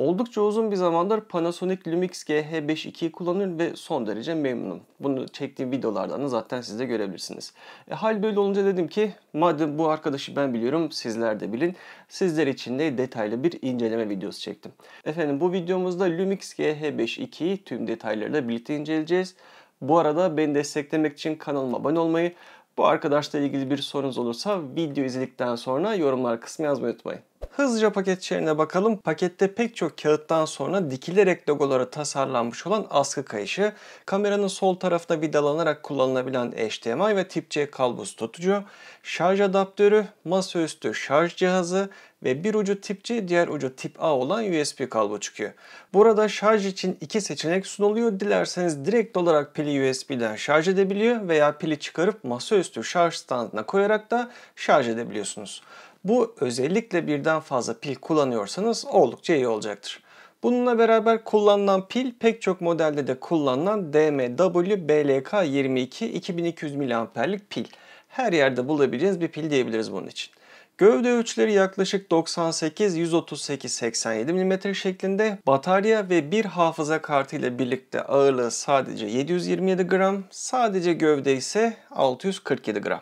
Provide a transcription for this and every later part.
Oldukça uzun bir zamandır Panasonic Lumix GH5 kullanıyorum ve son derece memnunum. Bunu çektiğim videolardan da zaten siz de görebilirsiniz. E, hal böyle olunca dedim ki madem bu arkadaşı ben biliyorum sizler de bilin. Sizler için de detaylı bir inceleme videosu çektim. Efendim bu videomuzda Lumix GH5 2'yi tüm detayları da birlikte inceleyeceğiz. Bu arada beni desteklemek için kanalıma abone olmayı, bu arkadaşla ilgili bir sorunuz olursa video izledikten sonra yorumlar kısmı yazmayı unutmayın. Hızlıca paket içeriğine bakalım. Pakette pek çok kağıttan sonra dikilerek logoları tasarlanmış olan askı kayışı, kameranın sol tarafına vidalanarak kullanılabilen HDMI ve tip C kablosuz tutucu, şarj adaptörü, masaüstü şarj cihazı, ve bir ucu tip C diğer ucu tip A olan USB kablo çıkıyor. Burada şarj için iki seçenek sunuluyor. Dilerseniz direkt olarak pili USB'den şarj edebiliyor veya pili çıkarıp masaüstü şarj standına koyarak da şarj edebiliyorsunuz. Bu özellikle birden fazla pil kullanıyorsanız oldukça iyi olacaktır. Bununla beraber kullanılan pil pek çok modelde de kullanılan DMW BLK 22 2200 mAh'lik pil. Her yerde bulabileceğiniz bir pil diyebiliriz bunun için. Gövde ölçüleri yaklaşık 98 138 87 mm şeklinde. Batarya ve bir hafıza kartı ile birlikte ağırlığı sadece 727 gram, sadece gövde ise 647 gram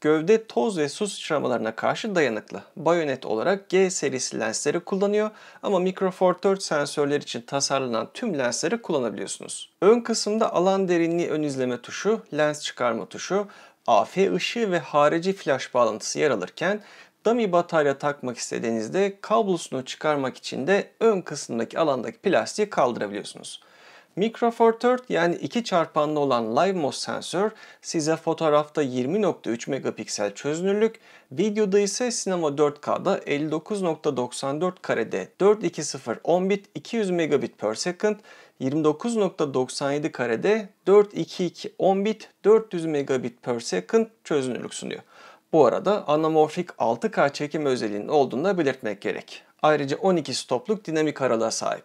gövde toz ve su sıçramalarına karşı dayanıklı. Bayonet olarak G serisi lensleri kullanıyor ama Micro Four Third sensörler için tasarlanan tüm lensleri kullanabiliyorsunuz. Ön kısımda alan derinliği ön izleme tuşu, lens çıkarma tuşu, AF ışığı ve harici flash bağlantısı yer alırken Dummy batarya takmak istediğinizde kablosunu çıkarmak için de ön kısımdaki alandaki plastiği kaldırabiliyorsunuz. Micro Four Third yani iki çarpanlı olan LiveMOS sensör size fotoğrafta 20.3 megapiksel çözünürlük, videoda ise sinema 4K'da 59.94 karede 420 10 bit 200 megabit per second 29.97 karede 422 10 bit 400 megabit per second çözünürlük sunuyor. Bu arada anamorfik 6K çekim özelliğinin olduğunu da belirtmek gerek. Ayrıca 12 stopluk dinamik aralığa sahip.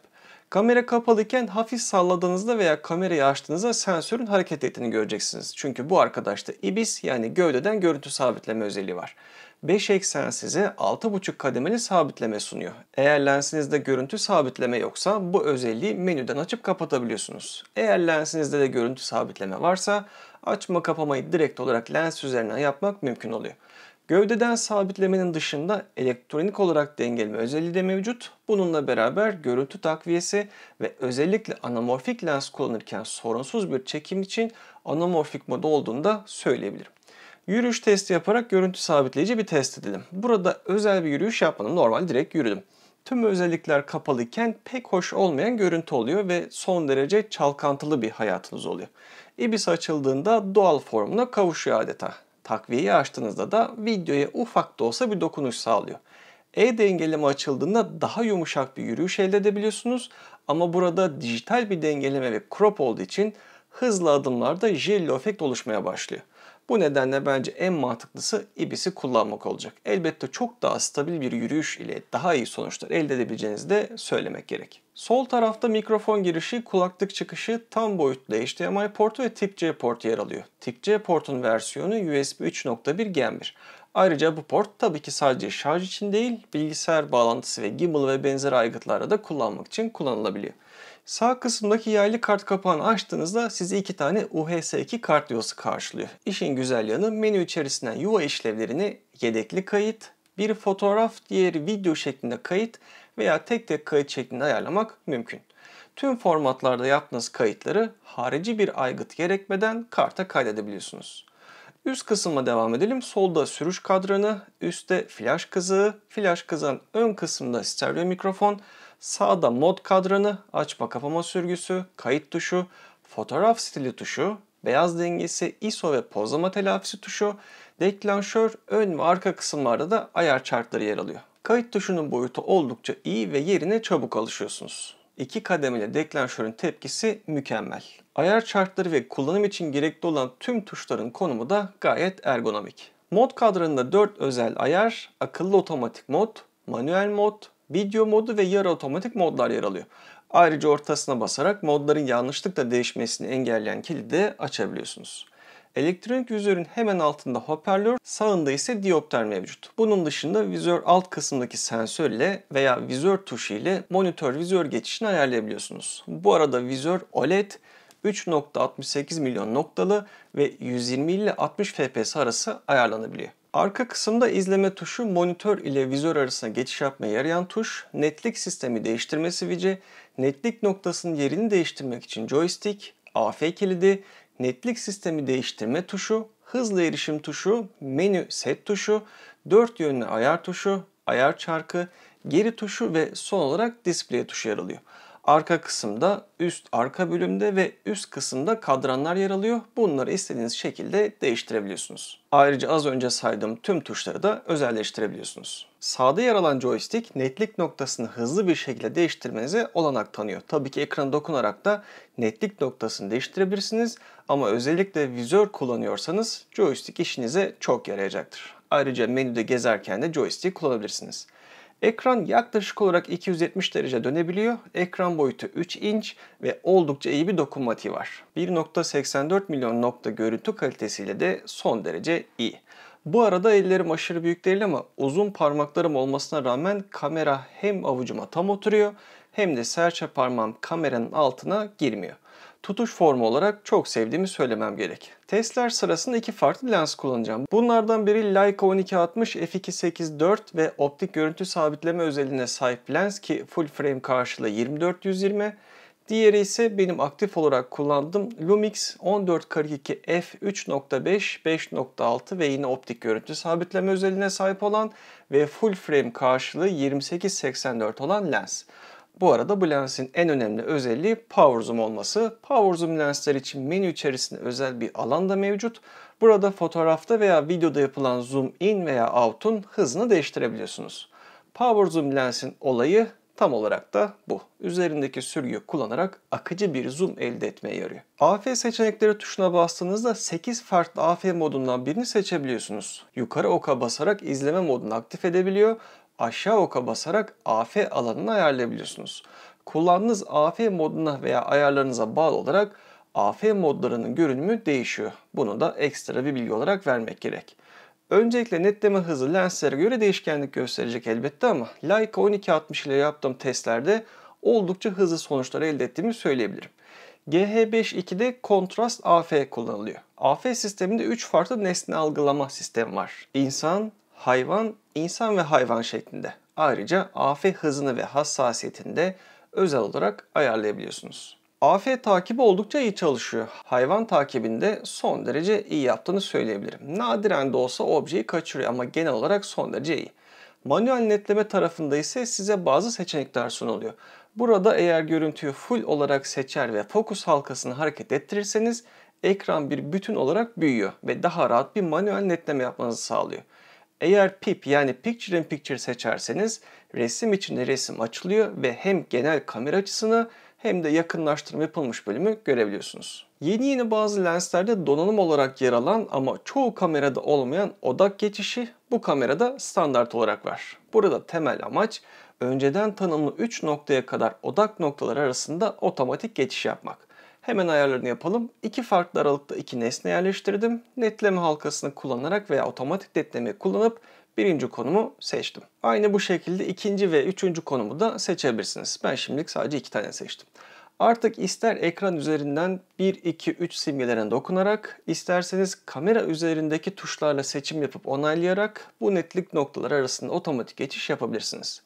Kamera kapalıyken hafif salladığınızda veya kamerayı açtığınızda sensörün hareket ettiğini göreceksiniz. Çünkü bu arkadaşta IBIS yani gövdeden görüntü sabitleme özelliği var. 5 eksen size 6.5 kademeli sabitleme sunuyor. Eğer lensinizde görüntü sabitleme yoksa bu özelliği menüden açıp kapatabiliyorsunuz. Eğer lensinizde de görüntü sabitleme varsa açma kapamayı direkt olarak lens üzerinden yapmak mümkün oluyor. Gövdeden sabitlemenin dışında elektronik olarak dengeleme özelliği de mevcut. Bununla beraber görüntü takviyesi ve özellikle anamorfik lens kullanırken sorunsuz bir çekim için anamorfik moda olduğunu da söyleyebilirim. Yürüyüş testi yaparak görüntü sabitleyici bir test edelim. Burada özel bir yürüyüş yapmadım. Normal direkt yürüdüm. Tüm özellikler kapalı pek hoş olmayan görüntü oluyor ve son derece çalkantılı bir hayatınız oluyor. Ibis açıldığında doğal formuna kavuşuyor adeta. Takviyeyi açtığınızda da videoya ufak da olsa bir dokunuş sağlıyor. E dengeleme açıldığında daha yumuşak bir yürüyüş elde edebiliyorsunuz ama burada dijital bir dengeleme ve crop olduğu için hızlı adımlarda jello efekt oluşmaya başlıyor. Bu nedenle bence en mantıklısı ibisi kullanmak olacak. Elbette çok daha stabil bir yürüyüş ile daha iyi sonuçlar elde edebileceğinizi de söylemek gerek. Sol tarafta mikrofon girişi, kulaklık çıkışı tam boyutlu HDMI portu ve tip C portu yer alıyor. Tip C portun versiyonu USB 3.1 Gen 1. Ayrıca bu port tabii ki sadece şarj için değil, bilgisayar bağlantısı ve gimbal ve benzeri aygıtlarda da kullanmak için kullanılabiliyor. Sağ kısımdaki yaylı kart kapağını açtığınızda sizi iki tane UHS2 kart yuvası karşılıyor. İşin güzel yanı menü içerisinden yuva işlevlerini yedekli kayıt, bir fotoğraf, diğeri video şeklinde kayıt veya tek tek kayıt şeklinde ayarlamak mümkün. Tüm formatlarda yaptığınız kayıtları harici bir aygıt gerekmeden karta kaydedebiliyorsunuz. Üst kısımla devam edelim. Solda sürüş kadranı, üstte flash kızı, flash kızağın ön kısmında stereo mikrofon, Sağda mod kadranı, açma kapama sürgüsü, kayıt tuşu, fotoğraf stili tuşu, beyaz dengesi, ISO ve pozlama telafisi tuşu, deklanşör, ön ve arka kısımlarda da ayar çarkları yer alıyor. Kayıt tuşunun boyutu oldukça iyi ve yerine çabuk alışıyorsunuz. İki kademeli deklanşörün tepkisi mükemmel. Ayar çarkları ve kullanım için gerekli olan tüm tuşların konumu da gayet ergonomik. Mod kadranında 4 özel ayar, akıllı otomatik mod, manuel mod, video modu ve yarı otomatik modlar yer alıyor. Ayrıca ortasına basarak modların yanlışlıkla değişmesini engelleyen kilidi de açabiliyorsunuz. Elektronik vizörün hemen altında hoparlör, sağında ise diopter mevcut. Bunun dışında vizör alt kısımdaki sensör ile veya vizör tuşu ile monitör vizör geçişini ayarlayabiliyorsunuz. Bu arada vizör OLED 3.68 milyon noktalı ve 120 ile 60 fps arası ayarlanabiliyor. Arka kısımda izleme tuşu monitör ile vizör arasına geçiş yapmaya yarayan tuş, netlik sistemi değiştirme sivici, netlik noktasının yerini değiştirmek için joystick, AF kilidi, netlik sistemi değiştirme tuşu, hızlı erişim tuşu, menü set tuşu, dört yönlü ayar tuşu, ayar çarkı, geri tuşu ve son olarak display tuşu yer alıyor. Arka kısımda, üst arka bölümde ve üst kısımda kadranlar yer alıyor. Bunları istediğiniz şekilde değiştirebiliyorsunuz. Ayrıca az önce saydığım tüm tuşları da özelleştirebiliyorsunuz. Sağda yer alan joystick netlik noktasını hızlı bir şekilde değiştirmenize olanak tanıyor. Tabii ki ekrana dokunarak da netlik noktasını değiştirebilirsiniz ama özellikle vizör kullanıyorsanız joystick işinize çok yarayacaktır. Ayrıca menüde gezerken de joystick kullanabilirsiniz. Ekran yaklaşık olarak 270 derece dönebiliyor. Ekran boyutu 3 inç ve oldukça iyi bir dokunmatiği var. 1.84 milyon nokta görüntü kalitesiyle de son derece iyi. Bu arada ellerim aşırı büyük değil ama uzun parmaklarım olmasına rağmen kamera hem avucuma tam oturuyor hem de serçe parmağım kameranın altına girmiyor tutuş formu olarak çok sevdiğimi söylemem gerek. Testler sırasında iki farklı lens kullanacağım. Bunlardan biri Leica 1260 f2.8 IV ve optik görüntü sabitleme özelliğine sahip lens ki full frame karşılığı 24 Diğeri ise benim aktif olarak kullandığım Lumix 1442 f3.5, 5.6 ve yine optik görüntü sabitleme özelliğine sahip olan ve full frame karşılığı 28-84 olan lens. Bu arada bu lensin en önemli özelliği power zoom olması. Power zoom lensler için menü içerisinde özel bir alan da mevcut. Burada fotoğrafta veya videoda yapılan zoom in veya out'un hızını değiştirebiliyorsunuz. Power zoom lensin olayı Tam olarak da bu. Üzerindeki sürgü kullanarak akıcı bir zoom elde etmeye yarıyor. AF seçenekleri tuşuna bastığınızda 8 farklı AF modundan birini seçebiliyorsunuz. Yukarı oka basarak izleme modunu aktif edebiliyor aşağı oka basarak AF alanını ayarlayabiliyorsunuz. Kullandığınız AF moduna veya ayarlarınıza bağlı olarak AF modlarının görünümü değişiyor. Bunu da ekstra bir bilgi olarak vermek gerek. Öncelikle netleme hızı lenslere göre değişkenlik gösterecek elbette ama Leica 1260 ile yaptığım testlerde oldukça hızlı sonuçlar elde ettiğimi söyleyebilirim. GH5-2'de kontrast AF kullanılıyor. AF sisteminde 3 farklı nesne algılama sistemi var. İnsan, hayvan, insan ve hayvan şeklinde. Ayrıca AF hızını ve hassasiyetinde özel olarak ayarlayabiliyorsunuz. AF takibi oldukça iyi çalışıyor. Hayvan takibinde son derece iyi yaptığını söyleyebilirim. Nadiren de olsa objeyi kaçırıyor ama genel olarak son derece iyi. Manuel netleme tarafında ise size bazı seçenekler sunuluyor. Burada eğer görüntüyü full olarak seçer ve fokus halkasını hareket ettirirseniz ekran bir bütün olarak büyüyor ve daha rahat bir manuel netleme yapmanızı sağlıyor. Eğer pip yani picture in picture seçerseniz resim içinde resim açılıyor ve hem genel kamera açısını hem de yakınlaştırma yapılmış bölümü görebiliyorsunuz. Yeni yeni bazı lenslerde donanım olarak yer alan ama çoğu kamerada olmayan odak geçişi bu kamerada standart olarak var. Burada temel amaç önceden tanımlı 3 noktaya kadar odak noktaları arasında otomatik geçiş yapmak. Hemen ayarlarını yapalım. İki farklı aralıkta iki nesne yerleştirdim. Netleme halkasını kullanarak veya otomatik netleme kullanıp birinci konumu seçtim. Aynı bu şekilde ikinci ve üçüncü konumu da seçebilirsiniz. Ben şimdilik sadece iki tane seçtim. Artık ister ekran üzerinden 1, 2, 3 simgelerine dokunarak, isterseniz kamera üzerindeki tuşlarla seçim yapıp onaylayarak bu netlik noktaları arasında otomatik geçiş yapabilirsiniz.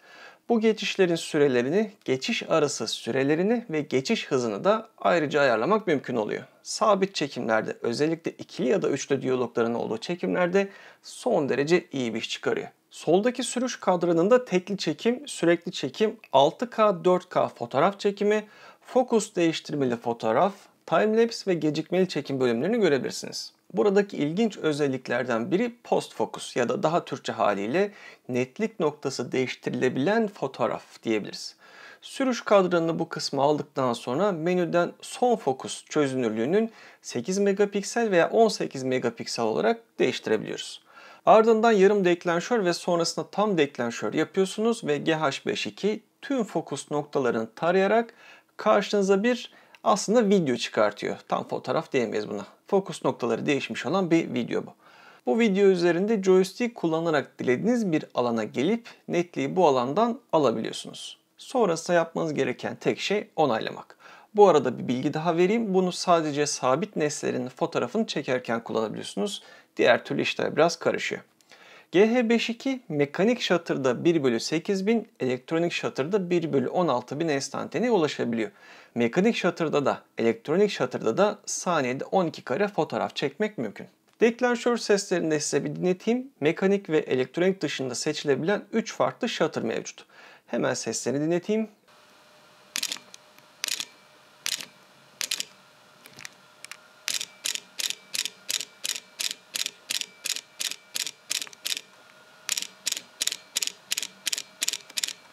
Bu geçişlerin sürelerini, geçiş arası sürelerini ve geçiş hızını da ayrıca ayarlamak mümkün oluyor. Sabit çekimlerde özellikle ikili ya da üçlü diyalogların olduğu çekimlerde son derece iyi bir iş çıkarıyor. Soldaki sürüş kadranında tekli çekim, sürekli çekim, 6K, 4K fotoğraf çekimi, fokus değiştirmeli fotoğraf, timelapse ve gecikmeli çekim bölümlerini görebilirsiniz. Buradaki ilginç özelliklerden biri post fokus ya da daha Türkçe haliyle netlik noktası değiştirilebilen fotoğraf diyebiliriz. Sürüş kadranını bu kısma aldıktan sonra menüden son fokus çözünürlüğünün 8 megapiksel veya 18 megapiksel olarak değiştirebiliyoruz. Ardından yarım deklanşör ve sonrasında tam deklanşör yapıyorsunuz ve GH52 5 tüm fokus noktalarını tarayarak karşınıza bir aslında video çıkartıyor. Tam fotoğraf diyemeyiz buna. Fokus noktaları değişmiş olan bir video bu. Bu video üzerinde joystick kullanarak dilediğiniz bir alana gelip netliği bu alandan alabiliyorsunuz. Sonrasında yapmanız gereken tek şey onaylamak. Bu arada bir bilgi daha vereyim. Bunu sadece sabit nesnelerin fotoğrafını çekerken kullanabiliyorsunuz. Diğer türlü işler biraz karışıyor. GH52 mekanik şatırda 1 bölü 8000, elektronik şatırda 1 bölü 16000 enstantane ulaşabiliyor. Mekanik şatırda da elektronik şatırda da saniyede 12 kare fotoğraf çekmek mümkün. Deklanşör seslerinde de size bir dinleteyim. Mekanik ve elektronik dışında seçilebilen 3 farklı şatır mevcut. Hemen seslerini dinleteyim.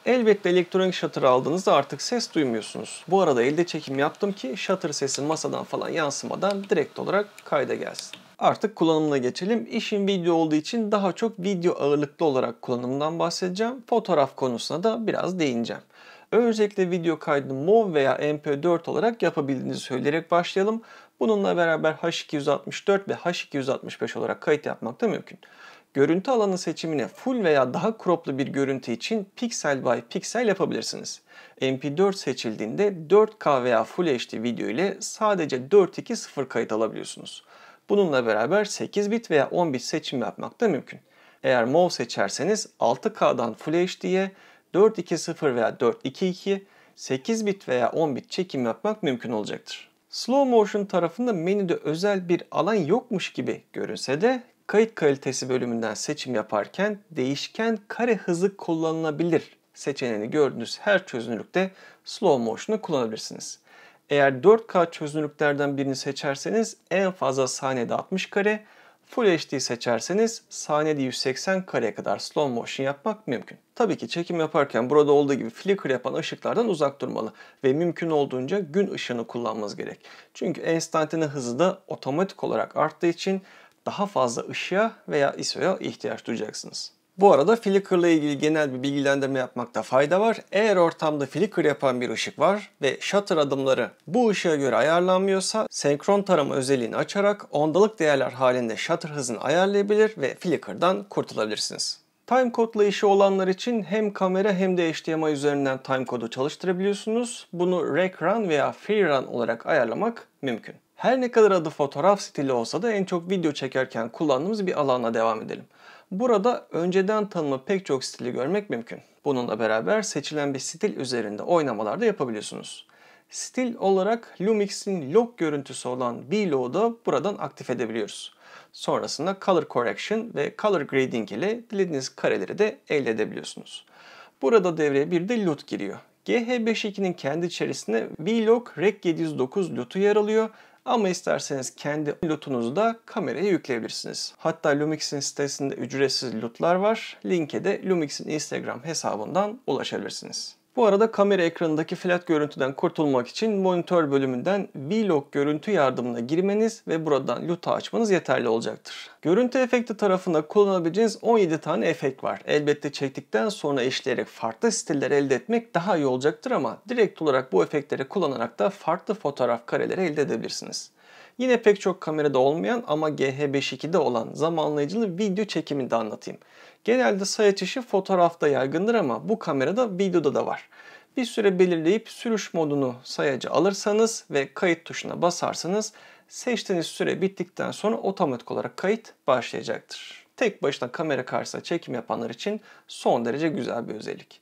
Elbette elektronik shutter aldığınızda artık ses duymuyorsunuz. Bu arada elde çekim yaptım ki shutter sesi masadan falan yansımadan direkt olarak kayda gelsin. Artık kullanımına geçelim. İşin video olduğu için daha çok video ağırlıklı olarak kullanımdan bahsedeceğim. Fotoğraf konusuna da biraz değineceğim. Öncelikle video kaydını MOV veya MP4 olarak yapabildiğinizi söyleyerek başlayalım. Bununla beraber H264 ve H265 olarak kayıt yapmak da mümkün. Görüntü alanı seçimine full veya daha croplu bir görüntü için piksel by piksel yapabilirsiniz. MP4 seçildiğinde 4K veya Full HD video ile sadece 4.2.0 kayıt alabiliyorsunuz. Bununla beraber 8 bit veya 10 bit seçim yapmak da mümkün. Eğer MOV seçerseniz 6K'dan Full HD'ye, 4.2.0 veya 4.2.2, 8 bit veya 10 bit çekim yapmak mümkün olacaktır. Slow motion tarafında menüde özel bir alan yokmuş gibi görünse de Kayıt kalitesi bölümünden seçim yaparken değişken kare hızı kullanılabilir seçeneğini gördüğünüz her çözünürlükte slow motion'u kullanabilirsiniz. Eğer 4K çözünürlüklerden birini seçerseniz en fazla saniyede 60 kare, Full HD seçerseniz saniyede 180 kareye kadar slow motion yapmak mümkün. Tabii ki çekim yaparken burada olduğu gibi flicker yapan ışıklardan uzak durmalı ve mümkün olduğunca gün ışığını kullanmanız gerek. Çünkü enstantane hızı da otomatik olarak arttığı için daha fazla ışığa veya ISO'ya ihtiyaç duyacaksınız. Bu arada Flickr ile ilgili genel bir bilgilendirme yapmakta fayda var. Eğer ortamda Flickr yapan bir ışık var ve shutter adımları bu ışığa göre ayarlanmıyorsa senkron tarama özelliğini açarak ondalık değerler halinde shutter hızını ayarlayabilir ve Flickr'dan kurtulabilirsiniz. Timecode işi olanlar için hem kamera hem de HDMI üzerinden timecode'u çalıştırabiliyorsunuz. Bunu rec run veya free run olarak ayarlamak mümkün. Her ne kadar adı fotoğraf stili olsa da en çok video çekerken kullandığımız bir alana devam edelim. Burada önceden tanımlı pek çok stili görmek mümkün. Bununla beraber seçilen bir stil üzerinde oynamalar da yapabiliyorsunuz. Stil olarak Lumix'in log görüntüsü olan B-Log'u da buradan aktif edebiliyoruz. Sonrasında Color Correction ve Color Grading ile dilediğiniz kareleri de elde edebiliyorsunuz. Burada devreye bir de LUT giriyor. GH52'nin kendi içerisinde VLOG Rec 709 LUT'u yer alıyor ama isterseniz kendi lutunuzu da kameraya yükleyebilirsiniz. Hatta Lumix'in sitesinde ücretsiz lutlar var. Linke de Lumix'in Instagram hesabından ulaşabilirsiniz. Bu arada kamera ekranındaki flat görüntüden kurtulmak için monitör bölümünden Vlog görüntü yardımına girmeniz ve buradan luta açmanız yeterli olacaktır. Görüntü efekti tarafında kullanabileceğiniz 17 tane efekt var. Elbette çektikten sonra işleyerek farklı stiller elde etmek daha iyi olacaktır ama direkt olarak bu efektleri kullanarak da farklı fotoğraf kareleri elde edebilirsiniz. Yine pek çok kamerada olmayan ama GH5.2'de 5 olan zamanlayıcılı video çekimini de anlatayım. Genelde sayı açışı fotoğrafta yaygındır ama bu kamerada videoda da var. Bir süre belirleyip sürüş modunu sayacı alırsanız ve kayıt tuşuna basarsanız seçtiğiniz süre bittikten sonra otomatik olarak kayıt başlayacaktır. Tek başına kamera karşısında çekim yapanlar için son derece güzel bir özellik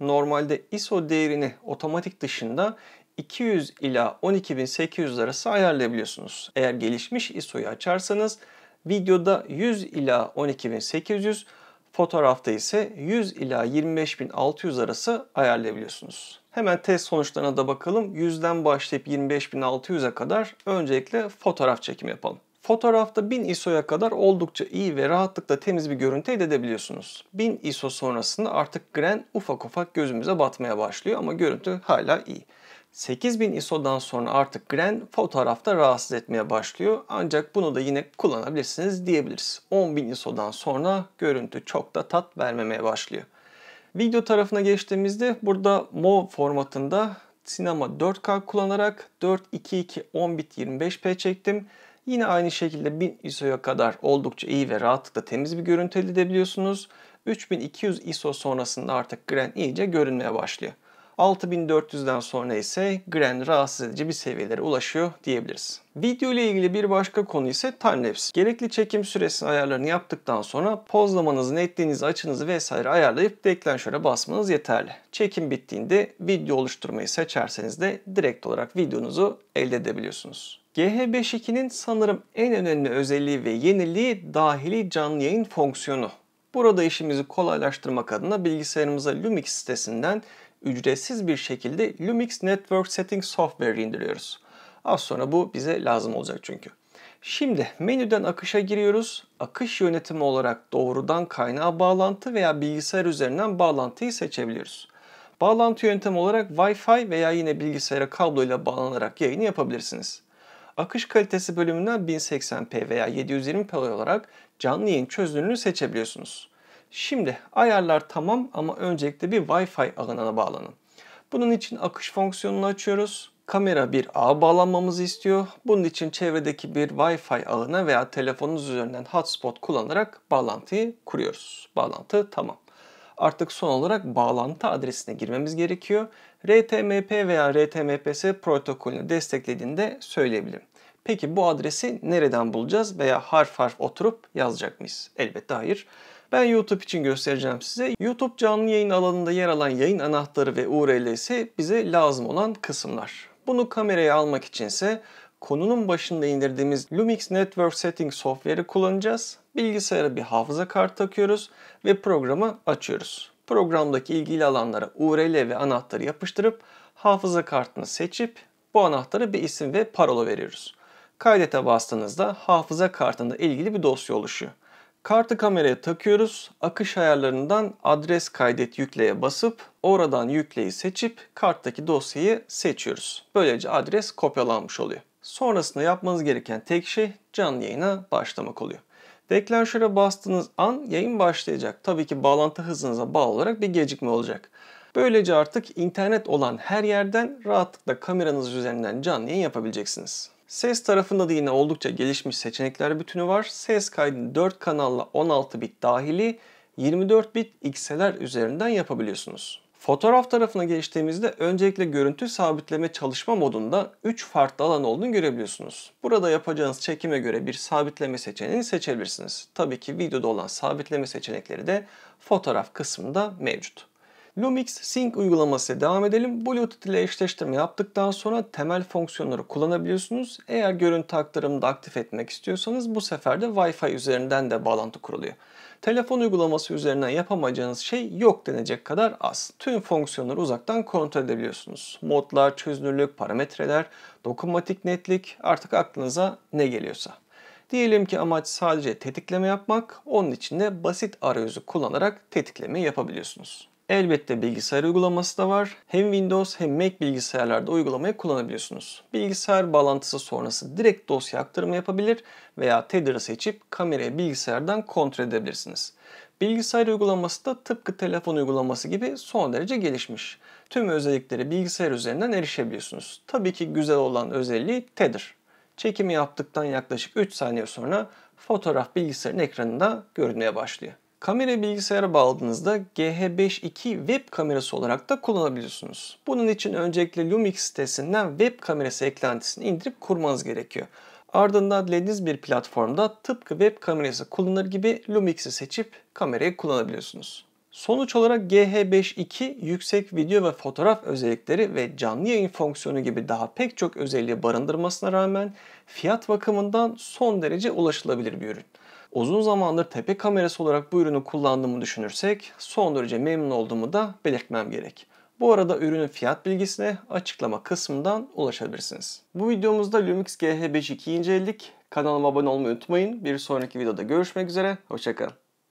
normalde ISO değerini otomatik dışında 200 ila 12800 arası ayarlayabiliyorsunuz. Eğer gelişmiş ISO'yu açarsanız videoda 100 ila 12800, fotoğrafta ise 100 ila 25600 arası ayarlayabiliyorsunuz. Hemen test sonuçlarına da bakalım. 100'den başlayıp 25600'e kadar öncelikle fotoğraf çekimi yapalım. Fotoğrafta 1000 ISO'ya kadar oldukça iyi ve rahatlıkla temiz bir görüntü elde edebiliyorsunuz. 1000 ISO sonrasında artık gren ufak ufak gözümüze batmaya başlıyor ama görüntü hala iyi. 8000 ISO'dan sonra artık Gren fotoğrafta rahatsız etmeye başlıyor. Ancak bunu da yine kullanabilirsiniz diyebiliriz. 10000 ISO'dan sonra görüntü çok da tat vermemeye başlıyor. Video tarafına geçtiğimizde burada MOV formatında sinema 4K kullanarak 422 10 bit 25p çektim. Yine aynı şekilde 1000 ISO'ya kadar oldukça iyi ve rahatlıkla temiz bir görüntü elde edebiliyorsunuz. 3200 ISO sonrasında artık Gren iyice görünmeye başlıyor. 6400'den sonra ise Grand rahatsız edici bir seviyelere ulaşıyor diyebiliriz. Video ile ilgili bir başka konu ise timelapse. Gerekli çekim süresinin ayarlarını yaptıktan sonra pozlamanızı, netliğinizi, açınızı vesaire ayarlayıp deklanşöre basmanız yeterli. Çekim bittiğinde video oluşturmayı seçerseniz de direkt olarak videonuzu elde edebiliyorsunuz. GH52'nin sanırım en önemli özelliği ve yeniliği dahili canlı yayın fonksiyonu. Burada işimizi kolaylaştırmak adına bilgisayarımıza Lumix sitesinden ücretsiz bir şekilde Lumix Network Setting Software'i indiriyoruz. Az sonra bu bize lazım olacak çünkü. Şimdi menüden akışa giriyoruz. Akış yönetimi olarak doğrudan kaynağa bağlantı veya bilgisayar üzerinden bağlantıyı seçebiliyoruz. Bağlantı yöntemi olarak Wi-Fi veya yine bilgisayara kabloyla bağlanarak yayını yapabilirsiniz. Akış kalitesi bölümünden 1080p veya 720p olarak canlı yayın çözünürlüğünü seçebiliyorsunuz. Şimdi ayarlar tamam ama öncelikle bir Wi-Fi ağına bağlanın. Bunun için akış fonksiyonunu açıyoruz. Kamera bir ağ bağlanmamızı istiyor. Bunun için çevredeki bir Wi-Fi ağına veya telefonunuz üzerinden hotspot kullanarak bağlantıyı kuruyoruz. Bağlantı tamam. Artık son olarak bağlantı adresine girmemiz gerekiyor. RTMP veya RTMPS protokolünü desteklediğini de söyleyebilirim. Peki bu adresi nereden bulacağız veya harf harf oturup yazacak mıyız? Elbette hayır. Hayır ben YouTube için göstereceğim size. YouTube canlı yayın alanında yer alan yayın anahtarı ve URL'si bize lazım olan kısımlar. Bunu kameraya almak içinse konunun başında indirdiğimiz Lumix Network Setting software'i kullanacağız. Bilgisayara bir hafıza kart takıyoruz ve programı açıyoruz. Programdaki ilgili alanlara URL ve anahtarı yapıştırıp hafıza kartını seçip bu anahtarı bir isim ve parola veriyoruz. Kaydete bastığınızda hafıza kartında ilgili bir dosya oluşuyor. Kartı kameraya takıyoruz. Akış ayarlarından adres kaydet yükleye basıp oradan yükleyi seçip karttaki dosyayı seçiyoruz. Böylece adres kopyalanmış oluyor. Sonrasında yapmanız gereken tek şey canlı yayına başlamak oluyor. Deklanşöre bastığınız an yayın başlayacak. Tabii ki bağlantı hızınıza bağlı olarak bir gecikme olacak. Böylece artık internet olan her yerden rahatlıkla kameranız üzerinden canlı yayın yapabileceksiniz. Ses tarafında da yine oldukça gelişmiş seçenekler bütünü var. Ses kaydını 4 kanalla 16 bit dahili 24 bit XLR üzerinden yapabiliyorsunuz. Fotoğraf tarafına geçtiğimizde öncelikle görüntü sabitleme çalışma modunda 3 farklı alan olduğunu görebiliyorsunuz. Burada yapacağınız çekime göre bir sabitleme seçeneğini seçebilirsiniz. Tabii ki videoda olan sabitleme seçenekleri de fotoğraf kısmında mevcut. Lumix Sync uygulaması devam edelim. Bluetooth ile eşleştirme yaptıktan sonra temel fonksiyonları kullanabiliyorsunuz. Eğer görüntü aktarımını da aktif etmek istiyorsanız bu sefer de Wi-Fi üzerinden de bağlantı kuruluyor. Telefon uygulaması üzerinden yapamayacağınız şey yok denecek kadar az. Tüm fonksiyonları uzaktan kontrol edebiliyorsunuz. Modlar, çözünürlük, parametreler, dokunmatik netlik artık aklınıza ne geliyorsa. Diyelim ki amaç sadece tetikleme yapmak, onun için de basit arayüzü kullanarak tetikleme yapabiliyorsunuz. Elbette bilgisayar uygulaması da var. Hem Windows hem Mac bilgisayarlarda uygulamayı kullanabiliyorsunuz. Bilgisayar bağlantısı sonrası direkt dosya aktarımı yapabilir veya Tether'ı seçip kamerayı bilgisayardan kontrol edebilirsiniz. Bilgisayar uygulaması da tıpkı telefon uygulaması gibi son derece gelişmiş. Tüm özellikleri bilgisayar üzerinden erişebiliyorsunuz. Tabii ki güzel olan özelliği Tether. Çekimi yaptıktan yaklaşık 3 saniye sonra fotoğraf bilgisayarın ekranında görünmeye başlıyor. Kamera bilgisayara bağladığınızda GH52 web kamerası olarak da kullanabilirsiniz. Bunun için öncelikle Lumix sitesinden web kamerası eklentisini indirip kurmanız gerekiyor. Ardından dilediğiniz bir platformda tıpkı web kamerası kullanır gibi Lumix'i seçip kamerayı kullanabiliyorsunuz. Sonuç olarak GH52 yüksek video ve fotoğraf özellikleri ve canlı yayın fonksiyonu gibi daha pek çok özelliği barındırmasına rağmen fiyat bakımından son derece ulaşılabilir bir ürün. Uzun zamandır tepe kamerası olarak bu ürünü kullandığımı düşünürsek son derece memnun olduğumu da belirtmem gerek. Bu arada ürünün fiyat bilgisine açıklama kısmından ulaşabilirsiniz. Bu videomuzda Lumix GH5 2'yi inceledik. Kanalıma abone olmayı unutmayın. Bir sonraki videoda görüşmek üzere. Hoşçakalın.